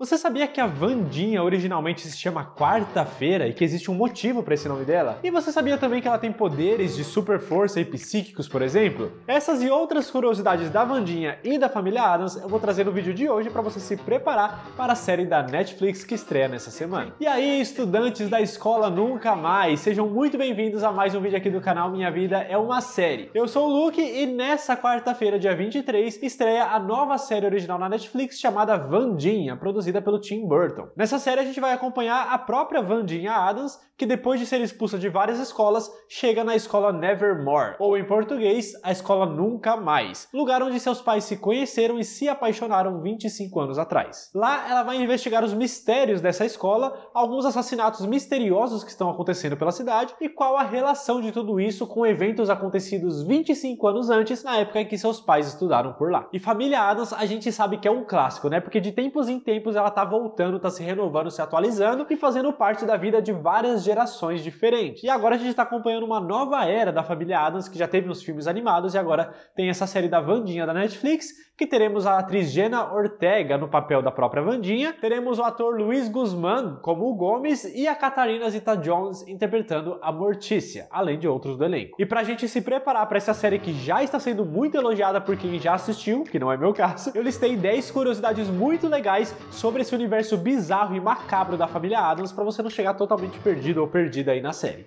Você sabia que a Vandinha originalmente se chama Quarta-feira e que existe um motivo para esse nome dela? E você sabia também que ela tem poderes de super força e psíquicos, por exemplo? Essas e outras curiosidades da Vandinha e da família Adams eu vou trazer no vídeo de hoje para você se preparar para a série da Netflix que estreia nessa semana. E aí, estudantes da escola Nunca Mais, sejam muito bem-vindos a mais um vídeo aqui do canal Minha Vida é uma Série. Eu sou o Luke e nessa quarta-feira, dia 23, estreia a nova série original na Netflix chamada Vandinha, produzida produzida pelo Tim Burton. Nessa série a gente vai acompanhar a própria Vandinha Adams, que depois de ser expulsa de várias escolas, chega na escola Nevermore, ou em português, a escola Nunca Mais, lugar onde seus pais se conheceram e se apaixonaram 25 anos atrás. Lá ela vai investigar os mistérios dessa escola, alguns assassinatos misteriosos que estão acontecendo pela cidade e qual a relação de tudo isso com eventos acontecidos 25 anos antes, na época em que seus pais estudaram por lá. E Família Adams a gente sabe que é um clássico, né? Porque de tempos em tempos ela está voltando, está se renovando, se atualizando e fazendo parte da vida de várias gerações diferentes. E agora a gente está acompanhando uma nova era da família Adams, que já teve nos filmes animados e agora tem essa série da Vandinha da Netflix, que teremos a atriz Jenna Ortega no papel da própria Vandinha, teremos o ator Luiz Guzmán como o Gomes e a Catarina Zita jones interpretando a Mortícia, além de outros do elenco. E pra gente se preparar para essa série que já está sendo muito elogiada por quem já assistiu, que não é meu caso, eu listei 10 curiosidades muito legais sobre sobre esse universo bizarro e macabro da família Adams para você não chegar totalmente perdido ou perdida aí na série.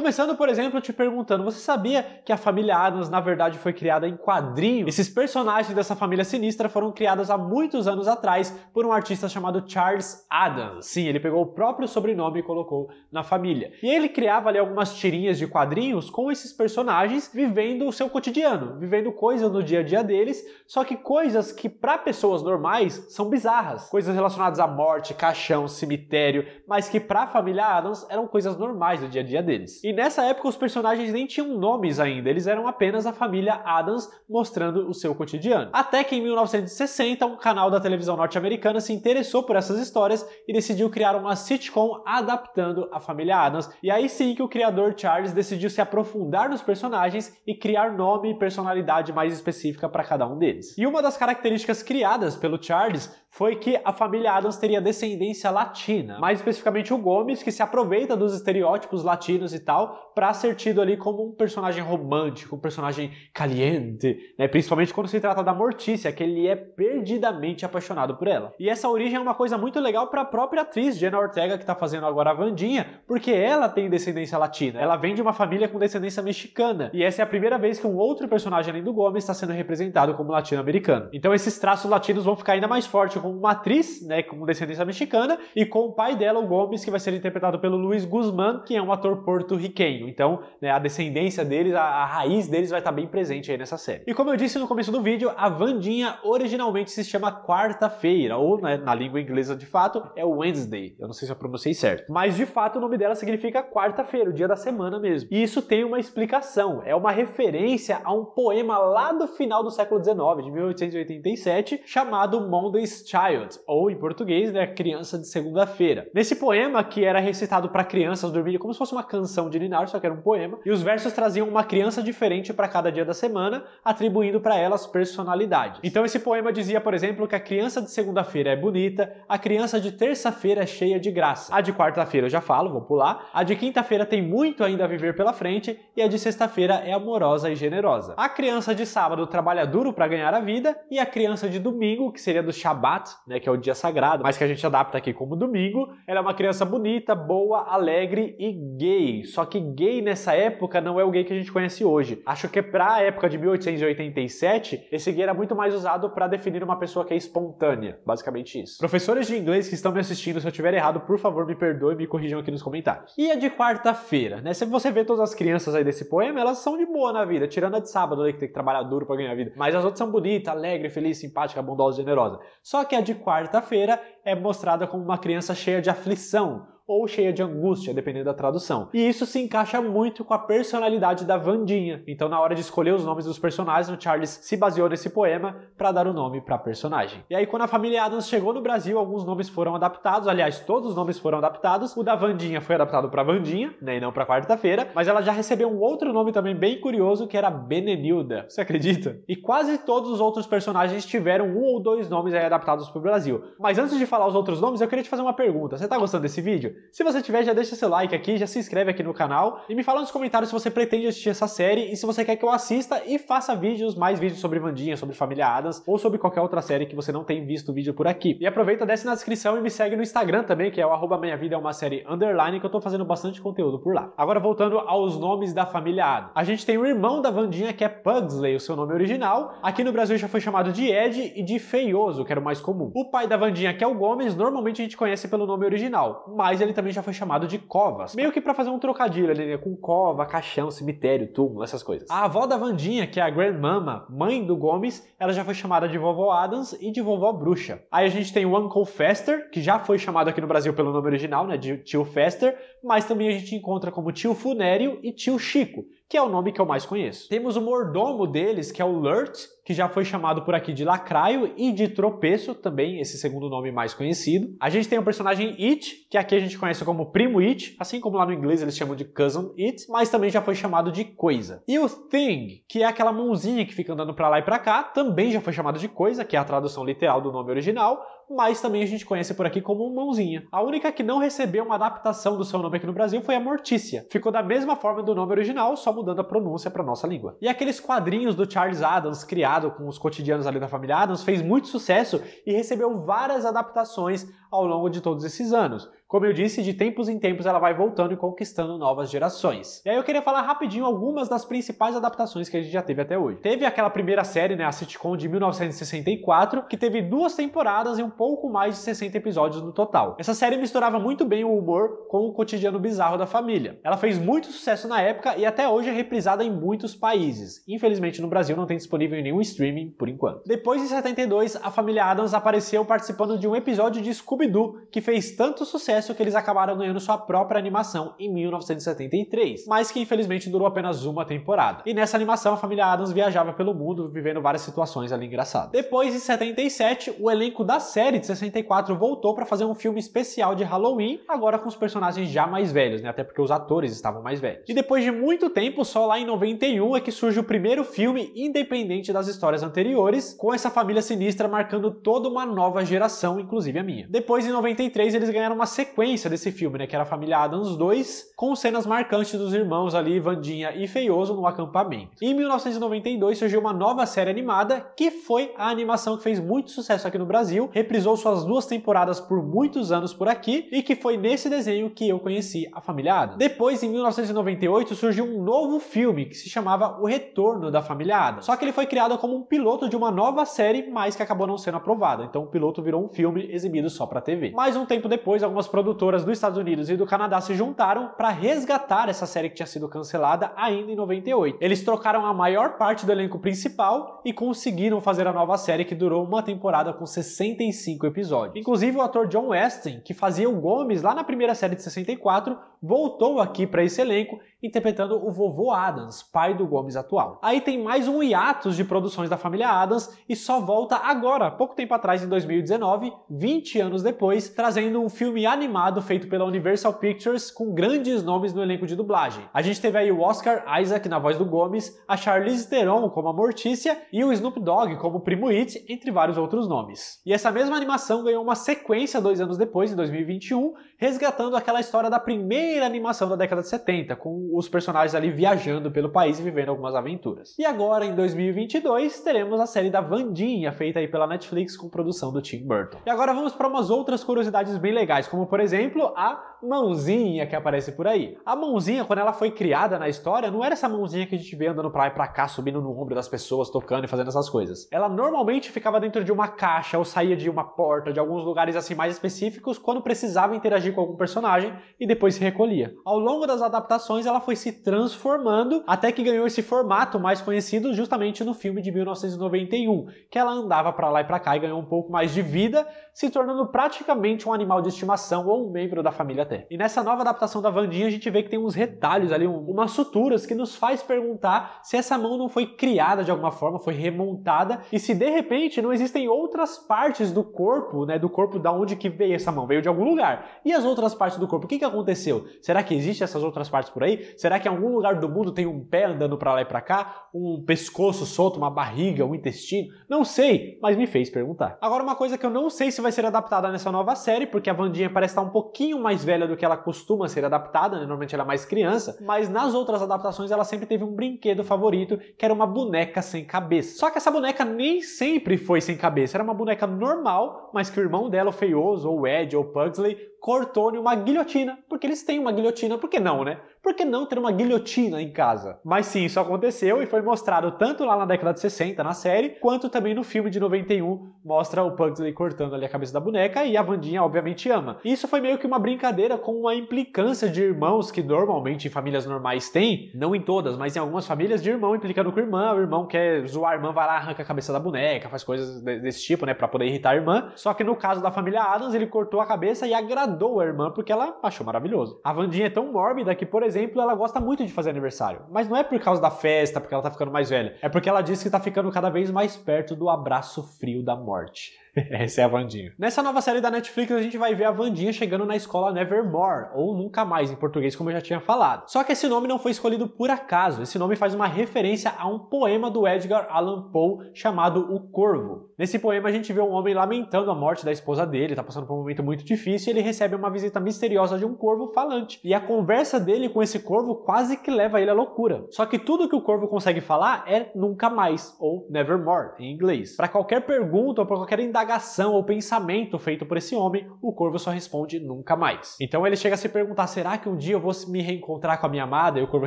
Começando, por exemplo, te perguntando: você sabia que a família Adams na verdade foi criada em quadrinho? Esses personagens dessa família sinistra foram criados há muitos anos atrás por um artista chamado Charles Adams. Sim, ele pegou o próprio sobrenome e colocou na família. E ele criava ali algumas tirinhas de quadrinhos com esses personagens vivendo o seu cotidiano, vivendo coisas no dia a dia deles, só que coisas que para pessoas normais são bizarras. Coisas relacionadas à morte, caixão, cemitério, mas que para a família Adams eram coisas normais do dia a dia deles. E e nessa época os personagens nem tinham nomes ainda, eles eram apenas a família Adams mostrando o seu cotidiano. Até que em 1960 um canal da televisão norte-americana se interessou por essas histórias e decidiu criar uma sitcom adaptando a família Adams. E aí sim que o criador Charles decidiu se aprofundar nos personagens e criar nome e personalidade mais específica para cada um deles. E uma das características criadas pelo Charles foi que a família Adams teria descendência latina, mais especificamente o Gomes, que se aproveita dos estereótipos latinos e tal para ser tido ali como um personagem romântico, um personagem caliente, né? principalmente quando se trata da Mortícia, que ele é perdidamente apaixonado por ela. E essa origem é uma coisa muito legal para a própria atriz Jenna Ortega, que está fazendo agora a Vandinha, porque ela tem descendência latina. Ela vem de uma família com descendência mexicana, e essa é a primeira vez que um outro personagem além do Gomes está sendo representado como latino-americano. Então esses traços latinos vão ficar ainda mais fortes com uma atriz, né, com descendência mexicana, e com o pai dela, o Gomes, que vai ser interpretado pelo Luiz Guzmán, que é um ator porto-riquenho Nikenho. Então, né, a descendência deles, a, a, raiz deles vai estar bem presente aí nessa série. E como eu disse no começo do vídeo, a Vandinha originalmente se chama Quarta-feira, ou né, na língua inglesa de fato, é Wednesday. Eu não sei se eu pronunciei certo. Mas de fato o nome dela significa quarta-feira, o dia da semana mesmo. E isso tem uma explicação, é uma referência a um poema lá do final do século XIX, de 1887, chamado Monday's Child, ou em português, né, Criança de Segunda-feira. Nesse poema, que era recitado para crianças dormirem como se fosse uma canção de só que era um poema, e os versos traziam uma criança diferente para cada dia da semana, atribuindo para elas personalidades. Então esse poema dizia, por exemplo, que a criança de segunda-feira é bonita, a criança de terça-feira é cheia de graça, a de quarta-feira eu já falo, vou pular, a de quinta-feira tem muito ainda a viver pela frente e a de sexta-feira é amorosa e generosa. A criança de sábado trabalha duro para ganhar a vida e a criança de domingo, que seria do Shabat, né, que é o dia sagrado, mas que a gente adapta aqui como domingo, ela é uma criança bonita, boa, alegre e gay. Só que gay nessa época não é o gay que a gente conhece hoje. Acho que para a época de 1887, esse gay era muito mais usado para definir uma pessoa que é espontânea, basicamente isso. Professores de inglês que estão me assistindo, se eu tiver errado, por favor me perdoe e me corrijam aqui nos comentários. E a é de quarta-feira, né? Se você vê todas as crianças aí desse poema, elas são de boa na vida, tirando a de sábado, né, que tem que trabalhar duro para ganhar vida. Mas as outras são bonitas, alegre, feliz, simpática, bondosa, generosa. Só que a de quarta-feira é mostrada como uma criança cheia de aflição, ou cheia de angústia, dependendo da tradução. E isso se encaixa muito com a personalidade da Vandinha. Então, na hora de escolher os nomes dos personagens, o Charles se baseou nesse poema para dar o um nome para a personagem. E aí, quando a família Adams chegou no Brasil, alguns nomes foram adaptados, aliás, todos os nomes foram adaptados. O da Vandinha foi adaptado para Vandinha, né, e não para quarta-feira, mas ela já recebeu um outro nome também bem curioso, que era Benenilda. Você acredita? E quase todos os outros personagens tiveram um ou dois nomes aí adaptados para o Brasil. Mas antes de falar os outros nomes, eu queria te fazer uma pergunta. Você tá gostando desse vídeo? Se você tiver, já deixa seu like aqui, já se inscreve aqui no canal e me fala nos comentários se você pretende assistir essa série e se você quer que eu assista e faça vídeos, mais vídeos sobre Vandinha, sobre Família Adams ou sobre qualquer outra série que você não tem visto vídeo por aqui. E aproveita, desce na descrição e me segue no Instagram também, que é o arroba minha vida é uma série underline, que eu tô fazendo bastante conteúdo por lá. Agora voltando aos nomes da família Adam. A gente tem o irmão da Vandinha, que é Pugsley, o seu nome original. Aqui no Brasil já foi chamado de Ed e de Feioso, que era o mais comum. O pai da Vandinha, que é o Gomes, normalmente a gente conhece pelo nome original, mas ele ele também já foi chamado de Covas, meio que para fazer um trocadilho ali, né, com cova, caixão, cemitério, túmulo, essas coisas. A avó da Vandinha, que é a Grandmama, mãe do Gomes, ela já foi chamada de vovó Adams e de vovó Bruxa. Aí a gente tem o Uncle Fester, que já foi chamado aqui no Brasil pelo nome original, né, de tio Fester, mas também a gente encontra como tio Funério e tio Chico, que é o nome que eu mais conheço. Temos o mordomo deles, que é o Lurt, que já foi chamado por aqui de Lacraio e de Tropeço, também esse segundo nome mais conhecido. A gente tem o personagem It, que aqui a gente conhece como Primo It, assim como lá no inglês eles chamam de Cousin It, mas também já foi chamado de Coisa. E o Thing, que é aquela mãozinha que fica andando para lá e para cá, também já foi chamado de Coisa, que é a tradução literal do nome original, mas também a gente conhece por aqui como Mãozinha. A única que não recebeu uma adaptação do seu nome aqui no Brasil foi a Mortícia. Ficou da mesma forma do nome original, só mudando a pronúncia para nossa língua. E aqueles quadrinhos do Charles Adams criados com os cotidianos ali da família Adams, fez muito sucesso e recebeu várias adaptações ao longo de todos esses anos. Como eu disse, de tempos em tempos ela vai voltando e conquistando novas gerações. E aí eu queria falar rapidinho algumas das principais adaptações que a gente já teve até hoje. Teve aquela primeira série, né, a sitcom de 1964, que teve duas temporadas e um pouco mais de 60 episódios no total. Essa série misturava muito bem o humor com o cotidiano bizarro da família. Ela fez muito sucesso na época e até hoje é reprisada em muitos países. Infelizmente no Brasil não tem disponível em nenhum streaming por enquanto. Depois de 72, a família Adams apareceu participando de um episódio de Scooby Scooby-Doo, que fez tanto sucesso que eles acabaram ganhando sua própria animação em 1973, mas que infelizmente durou apenas uma temporada. E nessa animação, a família Adams viajava pelo mundo, vivendo várias situações ali engraçadas. Depois, em 77, o elenco da série de 64 voltou para fazer um filme especial de Halloween, agora com os personagens já mais velhos, né? Até porque os atores estavam mais velhos. E depois de muito tempo, só lá em 91 é que surge o primeiro filme independente das histórias anteriores, com essa família sinistra marcando toda uma nova geração, inclusive a minha. Depois depois, em 93, eles ganharam uma sequência desse filme, né, que era a Família Adams 2, com cenas marcantes dos irmãos ali, Vandinha e Feioso, no acampamento. Em 1992, surgiu uma nova série animada, que foi a animação que fez muito sucesso aqui no Brasil, reprisou suas duas temporadas por muitos anos por aqui, e que foi nesse desenho que eu conheci a Família Adams. Depois, em 1998, surgiu um novo filme, que se chamava O Retorno da Família Adams. Só que ele foi criado como um piloto de uma nova série, mas que acabou não sendo aprovada. Então o piloto virou um filme exibido só para para TV. Mas um tempo depois, algumas produtoras dos Estados Unidos e do Canadá se juntaram para resgatar essa série que tinha sido cancelada ainda em 98. Eles trocaram a maior parte do elenco principal e conseguiram fazer a nova série que durou uma temporada com 65 episódios. Inclusive o ator John Weston, que fazia o Gomes lá na primeira série de 64, voltou aqui para esse elenco, interpretando o vovô Adams, pai do Gomes atual. Aí tem mais um hiatus de produções da família Adams e só volta agora, pouco tempo atrás, em 2019, 20 anos depois, trazendo um filme animado feito pela Universal Pictures com grandes nomes no elenco de dublagem. A gente teve aí o Oscar Isaac na voz do Gomes, a Charlize Theron como a Mortícia e o Snoop Dogg como Primo It, entre vários outros nomes. E essa mesma animação ganhou uma sequência dois anos depois, em 2021, resgatando aquela história da primeira primeira animação da década de 70, com os personagens ali viajando pelo país e vivendo algumas aventuras. E agora, em 2022, teremos a série da Vandinha, feita aí pela Netflix com produção do Tim Burton. E agora vamos para umas outras curiosidades bem legais, como por exemplo a mãozinha que aparece por aí. A mãozinha, quando ela foi criada na história, não era essa mãozinha que a gente vê andando pra lá e pra cá, subindo no ombro das pessoas, tocando e fazendo essas coisas. Ela normalmente ficava dentro de uma caixa ou saía de uma porta, de alguns lugares assim mais específicos, quando precisava interagir com algum personagem e depois se recuperava ao longo das adaptações, ela foi se transformando até que ganhou esse formato mais conhecido justamente no filme de 1991, que ela andava para lá e para cá e ganhou um pouco mais de vida, se tornando praticamente um animal de estimação ou um membro da família até. E nessa nova adaptação da Vandinha, a gente vê que tem uns retalhos ali, umas suturas que nos faz perguntar se essa mão não foi criada de alguma forma, foi remontada e se de repente não existem outras partes do corpo, né, do corpo da onde que veio essa mão, veio de algum lugar. E as outras partes do corpo, o que que aconteceu? Será que existe essas outras partes por aí? Será que em algum lugar do mundo tem um pé andando para lá e para cá, um pescoço solto, uma barriga, um intestino? Não sei, mas me fez perguntar. Agora uma coisa que eu não sei se vai ser adaptada nessa nova série, porque a Vandinha parece estar um pouquinho mais velha do que ela costuma ser adaptada, né? normalmente ela é mais criança, mas nas outras adaptações ela sempre teve um brinquedo favorito, que era uma boneca sem cabeça. Só que essa boneca nem sempre foi sem cabeça, era uma boneca normal, mas que o irmão dela, o Feioso, ou Ed, ou Pugsley, cortou-lhe uma guilhotina, porque eles têm uma guilhotina, por que não, né? por que não ter uma guilhotina em casa? Mas sim, isso aconteceu e foi mostrado tanto lá na década de 60, na série, quanto também no filme de 91, mostra o Pugsley cortando ali a cabeça da boneca e a Vandinha obviamente ama. E isso foi meio que uma brincadeira com uma implicância de irmãos que normalmente em famílias normais tem, não em todas, mas em algumas famílias de irmão implicando com irmã, o irmão quer zoar a irmã, vai lá, arranca a cabeça da boneca, faz coisas desse tipo, né, para poder irritar a irmã. Só que no caso da família Adams, ele cortou a cabeça e agradou a irmã porque ela achou maravilhoso. A Vandinha é tão mórbida que, por exemplo, exemplo, ela gosta muito de fazer aniversário. Mas não é por causa da festa, porque ela tá ficando mais velha. É porque ela disse que tá ficando cada vez mais perto do abraço frio da morte. Essa é a Vandinha. Nessa nova série da Netflix, a gente vai ver a Vandinha chegando na escola Nevermore, ou Nunca Mais em português, como eu já tinha falado. Só que esse nome não foi escolhido por acaso. Esse nome faz uma referência a um poema do Edgar Allan Poe chamado O Corvo. Nesse poema, a gente vê um homem lamentando a morte da esposa dele, tá passando por um momento muito difícil, e ele recebe uma visita misteriosa de um corvo falante. E a conversa dele com esse corvo quase que leva ele à loucura. Só que tudo que o corvo consegue falar é nunca mais, ou nevermore, em inglês. Para qualquer pergunta ou para qualquer indagação, indagação ou pensamento feito por esse homem, o corvo só responde nunca mais. Então ele chega a se perguntar: será que um dia eu vou me reencontrar com a minha amada? E o corvo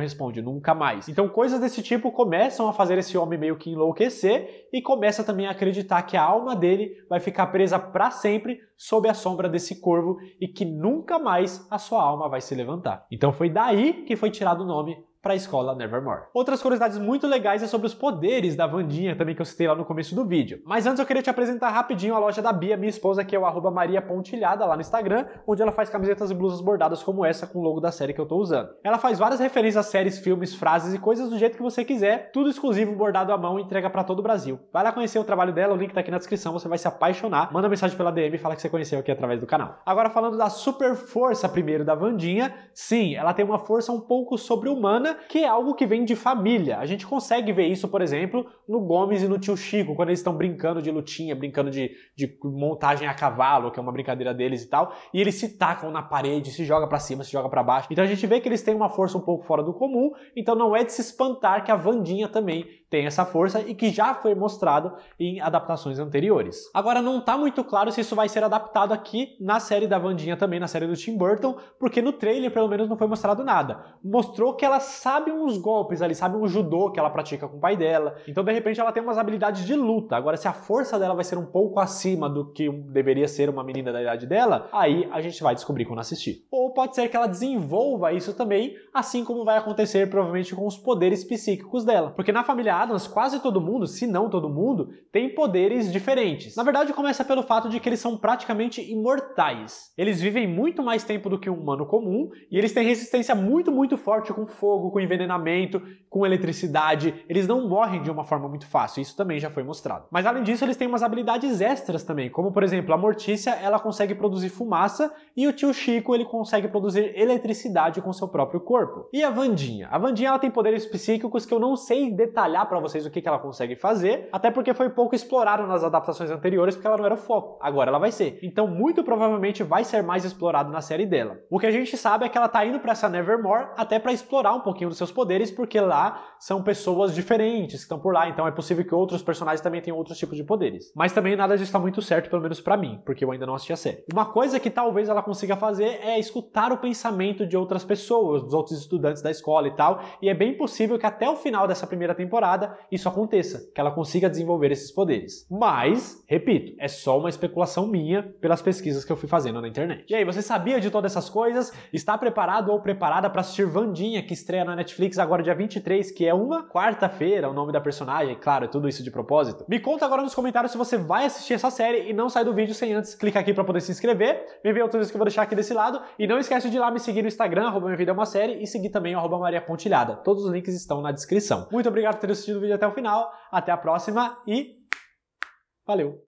responde: nunca mais. Então coisas desse tipo começam a fazer esse homem meio que enlouquecer e começa também a acreditar que a alma dele vai ficar presa para sempre sob a sombra desse corvo e que nunca mais a sua alma vai se levantar. Então foi daí que foi tirado o nome para a escola Nevermore. Outras curiosidades muito legais é sobre os poderes da Vandinha, também que eu citei lá no começo do vídeo. Mas antes eu queria te apresentar rapidinho a loja da Bia, minha esposa, que é o arroba Maria Pontilhada lá no Instagram, onde ela faz camisetas e blusas bordadas como essa com o logo da série que eu tô usando. Ela faz várias referências a séries, filmes, frases e coisas do jeito que você quiser, tudo exclusivo, bordado à mão, e entrega para todo o Brasil. Vai lá conhecer o trabalho dela, o link tá aqui na descrição, você vai se apaixonar. Manda mensagem pela DM e fala que você conheceu aqui através do canal. Agora falando da super força primeiro da Vandinha, sim, ela tem uma força um pouco sobre-humana, que é algo que vem de família. A gente consegue ver isso, por exemplo, no Gomes e no tio Chico, quando eles estão brincando de lutinha, brincando de, de montagem a cavalo, que é uma brincadeira deles e tal, e eles se tacam na parede, se joga para cima, se joga para baixo. Então a gente vê que eles têm uma força um pouco fora do comum, então não é de se espantar que a Vandinha também tem essa força e que já foi mostrado em adaptações anteriores. Agora não está muito claro se isso vai ser adaptado aqui na série da Vandinha também, na série do Tim Burton, porque no trailer pelo menos não foi mostrado nada. Mostrou que ela sabe uns golpes ali, sabe um judô que ela pratica com o pai dela. Então de repente ela tem umas habilidades de luta. Agora se a força dela vai ser um pouco acima do que deveria ser uma menina da idade dela, aí a gente vai descobrir quando assistir. Ou pode ser que ela desenvolva isso também, assim como vai acontecer provavelmente com os poderes psíquicos dela. Porque na família mas quase todo mundo, se não todo mundo, tem poderes diferentes. Na verdade, começa pelo fato de que eles são praticamente imortais. Eles vivem muito mais tempo do que um humano comum e eles têm resistência muito, muito forte com fogo, com envenenamento, com eletricidade. Eles não morrem de uma forma muito fácil, isso também já foi mostrado. Mas além disso, eles têm umas habilidades extras também, como por exemplo, a Mortícia, ela consegue produzir fumaça e o tio Chico, ele consegue produzir eletricidade com seu próprio corpo. E a Vandinha? A Vandinha, ela tem poderes psíquicos que eu não sei detalhar mostrar para vocês o que, que ela consegue fazer, até porque foi pouco explorado nas adaptações anteriores, porque ela não era o foco. Agora ela vai ser. Então, muito provavelmente vai ser mais explorado na série dela. O que a gente sabe é que ela tá indo para essa Nevermore até para explorar um pouquinho dos seus poderes, porque lá são pessoas diferentes que estão por lá, então é possível que outros personagens também tenham outros tipos de poderes. Mas também nada disso está muito certo, pelo menos para mim, porque eu ainda não assisti a série. Uma coisa que talvez ela consiga fazer é escutar o pensamento de outras pessoas, dos outros estudantes da escola e tal, e é bem possível que até o final dessa primeira temporada isso aconteça, que ela consiga desenvolver esses poderes. Mas, repito, é só uma especulação minha pelas pesquisas que eu fui fazendo na internet. E aí, você sabia de todas essas coisas? Está preparado ou preparada para assistir Vandinha, que estreia na Netflix agora dia 23, que é uma quarta-feira, o nome da personagem, claro, é tudo isso de propósito. Me conta agora nos comentários se você vai assistir essa série e não sai do vídeo sem antes clicar aqui para poder se inscrever. Me vê outros vídeos que eu vou deixar aqui desse lado e não esquece de ir lá me seguir no Instagram, arroba minha vida é uma série e seguir também o arroba Maria Pontilhada. Todos os links estão na descrição. Muito obrigado por ter assistido assistido o vídeo até o final. Até a próxima e valeu!